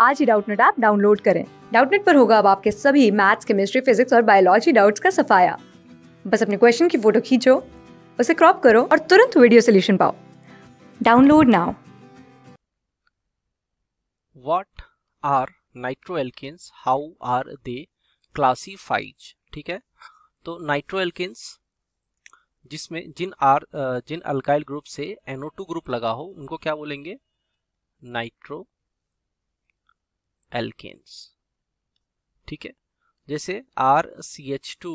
आज ही Doubtnut app download करें डाउटनेट पर होगा अब आपके सभी मैथ्स केमिस्ट्री फिजिक्स और बायोलॉजी डाउट्स का सफाया बस अपने क्वेश्चन की फोटो खींचो उसे क्रॉप करो और तुरंत वीडियो सोल्यूशन पाओ download now what are nitro एल्किस हाउ आर दे क्लासीफाइज ठीक है तो नाइट्रो एल्किस जिसमें जिन आर जिन अल्काइल ग्रुप से एनओ टू ग्रुप लगा हो उनको क्या बोलेंगे नाइट्रो एल्केन्स ठीक है जैसे R C H two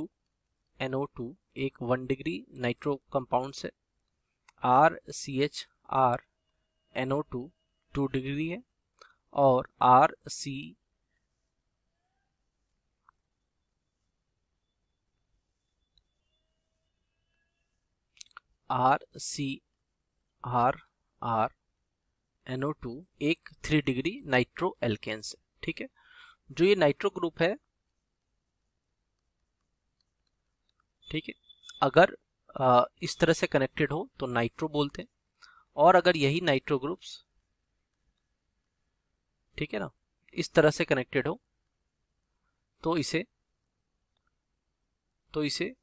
N O two एक वन डिग्री नाइट्रो कंपाउंड है R C H R N O two two degree है और R C R C R R NO two एक थ्री डिग्री नाइट्रो एल्केन्स है ठीक है जो ये नाइट्रो ग्रुप है ठीक है अगर आ, इस तरह से कनेक्टेड हो तो नाइट्रो बोलते हैं और अगर यही नाइट्रो ग्रुप्स ठीक है ना इस तरह से कनेक्टेड हो तो इसे तो इसे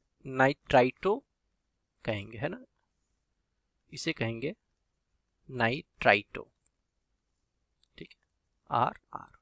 नाइट्राइटो कहेंगे है ना इसे कहेंगे नाइट्राइटो ठीक आर आर